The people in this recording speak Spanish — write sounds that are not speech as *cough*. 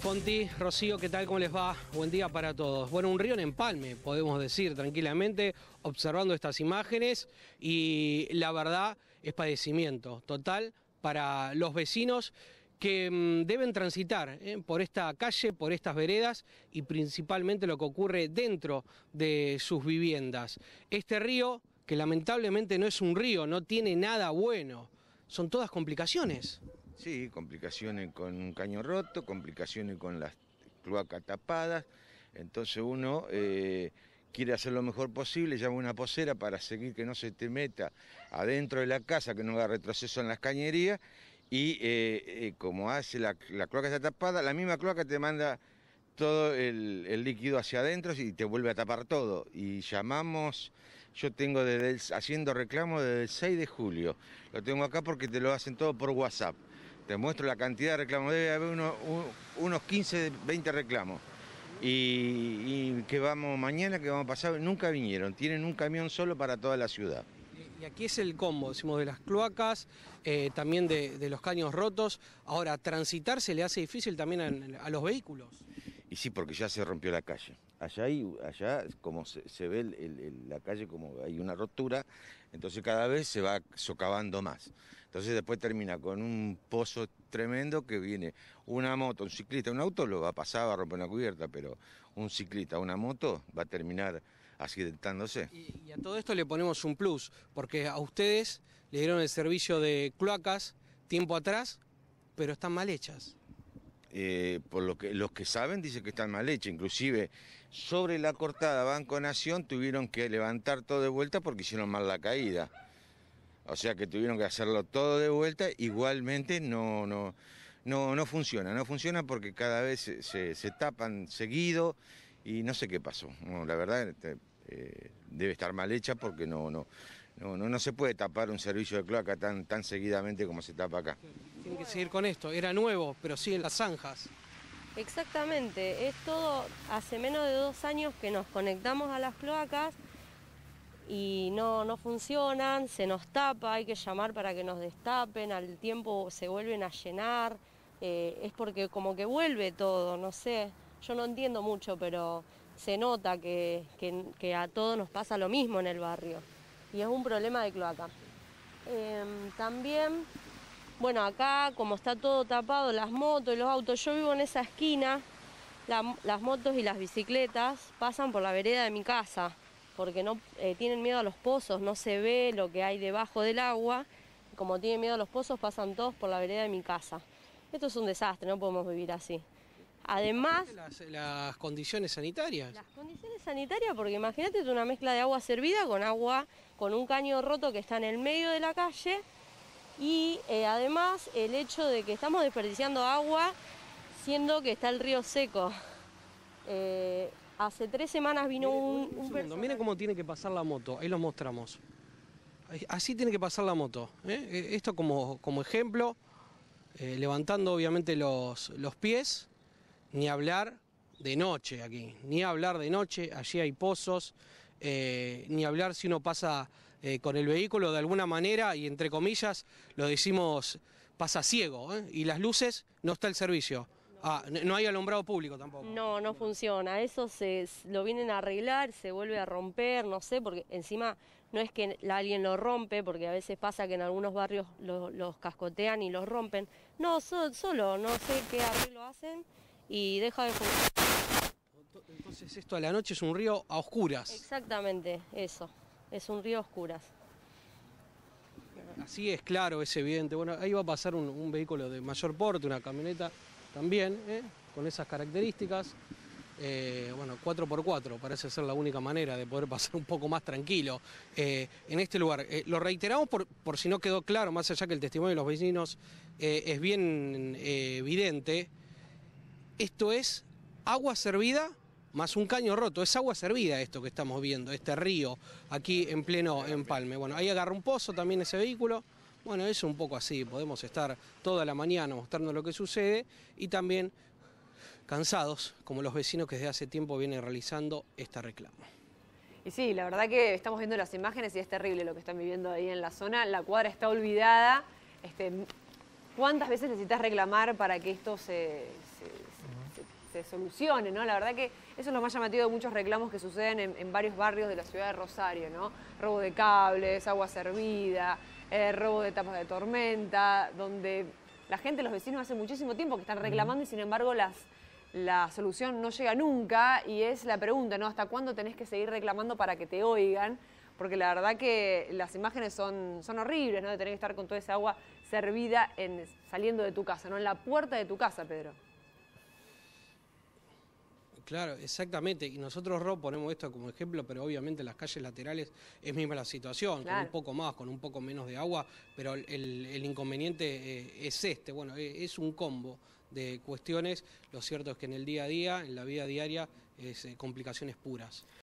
Fonti, Rocío, ¿qué tal? ¿Cómo les va? Buen día para todos. Bueno, un río en empalme, podemos decir tranquilamente, observando estas imágenes y la verdad es padecimiento total para los vecinos que mm, deben transitar ¿eh? por esta calle, por estas veredas y principalmente lo que ocurre dentro de sus viviendas. Este río, que lamentablemente no es un río, no tiene nada bueno, son todas complicaciones. Sí, complicaciones con un caño roto, complicaciones con las cloacas tapadas. Entonces uno eh, quiere hacer lo mejor posible, llama una posera para seguir que no se te meta adentro de la casa, que no haga retroceso en las cañerías. Y eh, eh, como hace la, cloaca está tapada, la misma cloaca te manda todo el, líquido hacia adentro y te vuelve a tapar todo. Y llamamos, yo tengo desde haciendo reclamo desde el 6 de julio. Lo tengo acá porque te lo hacen todo por WhatsApp. Te muestro la cantidad de reclamos, debe haber unos 15, 20 reclamos. Y, que vamos mañana, que vamos a pasar, nunca vinieron, tienen un camión solo para toda la ciudad. Y aquí es el combo, decimos, de las cloacas, eh, también de, los caños rotos. Ahora, transitar se le hace difícil también a los vehículos. Y sí, porque ya se rompió la calle. Allá, hay, allá como se, ve la calle como hay una rotura, entonces cada vez se va socavando más. Entonces después termina con un pozo tremendo que viene una moto, un ciclista, un auto lo va a pasar, va a romper una cubierta, pero un ciclista, una moto va a terminar accidentándose. Y, y a todo esto le ponemos un plus, porque a ustedes le dieron el servicio de cloacas tiempo atrás, pero están mal hechas. Eh, por lo que los que saben dicen que están mal hechas, inclusive sobre la cortada Banco Nación tuvieron que levantar todo de vuelta porque hicieron mal la caída. O sea que tuvieron que hacerlo todo de vuelta, igualmente no, no, no, no funciona, no funciona porque cada vez se, tapan seguido y no sé qué pasó. la verdad eh, eh, debe estar mal hecha porque no, no, no, no, se puede tapar un servicio de cloaca tan, tan seguidamente como se tapa acá. Tiene que seguir con esto, era nuevo, pero sí en las zanjas. Exactamente, es todo, hace menos de dos años que nos conectamos a las cloacas y no, no funcionan, se nos tapa, hay que llamar para que nos destapen, al tiempo se vuelven a llenar, eh, es porque como que vuelve todo, no sé, yo no entiendo mucho, pero se nota que a todos nos pasa lo mismo en el barrio y es un problema de cloaca. Em, también, bueno, acá como está todo tapado, las motos y los autos, yo vivo en esa esquina, las motos y las bicicletas pasan por la vereda de mi casa, porque no eh, tienen miedo a los pozos, no se ve lo que hay debajo del agua, como tienen miedo a los pozos pasan todos por la vereda de mi casa. Esto es un desastre, no podemos vivir así. Además... Las, condiciones sanitarias. Las condiciones sanitarias, porque imagínate una mezcla de agua servida con agua, con un caño roto que está en el medio de la calle y eh, además el hecho de que estamos desperdiciando agua siendo que está el río seco. Eh, hace tres semanas vino un... un, cómo tiene que pasar la moto, ahí lo mostramos. Así tiene que pasar la moto. ¿eh? E, esto como, ejemplo, levantando obviamente los, los pies. Ni hablar de noche aquí, ni hablar de noche, allí hay pozos, eh, ni hablar si uno pasa eh, con el vehículo de alguna manera y entre comillas lo decimos pasa ciego ¿eh? y las luces no está el servicio. Ah, no hay alumbrado público tampoco. No, no funciona. Eso se lo vienen a arreglar, se vuelve a romper, no sé, porque encima no es que alguien lo rompe, porque a veces pasa que en algunos barrios los cascotean y los rompen. No, solo no sé qué arreglo hacen y deja de funcionar. Entonces esto a la noche es un río a oscuras. Exactamente, eso. Es un río a oscuras. Así es, claro, es evidente. Bueno, ahí va a pasar un vehículo de mayor porte, una camioneta también, ¿eh? con esas características. Eh, bueno, 4x4 parece ser la única manera de poder *laughs* pasar un poco más tranquilo eh, en este lugar. lo reiteramos por, por, si no quedó claro, más allá que el testimonio de los vecinos es bien evidente, esto es agua servida más un caño roto, es agua servida esto que estamos viendo, este río aquí en pleno empalme. Bueno, ahí agarra un pozo también ese vehículo. Bueno, es un poco así, podemos estar toda la mañana mostrando lo que sucede y también cansados, como los vecinos que desde hace tiempo vienen realizando esta reclamo. Y sí, la verdad que estamos viendo las imágenes y es terrible lo que están viviendo ahí en la zona. La cuadra está olvidada. Este, ¿Cuántas veces necesitas reclamar para que esto se, solucione? La verdad que eso es lo más llamativo de muchos reclamos que suceden en, varios barrios de la ciudad de Rosario. ¿no? Robo de cables, agua servida, eh, robo de tapas de tormenta, donde la gente, los vecinos hace muchísimo tiempo que están reclamando y sin embargo la solución no llega nunca y es la pregunta, ¿no? ¿Hasta cuándo tenés que seguir reclamando para que te oigan? Porque la verdad que las imágenes son, son horribles, ¿no? De tener que estar con toda esa agua servida en, saliendo de tu casa, ¿no? En la puerta de tu casa, Pedro. Claro, exactamente. Y nosotros, Rob, ponemos esto como ejemplo, pero obviamente en las calles laterales es misma la situación, con un poco más, con un poco menos de agua, pero el, inconveniente eh, es este. Bueno, e, es un combo de cuestiones. Lo cierto es que en el día a día, en la vida diaria, es eh, complicaciones puras.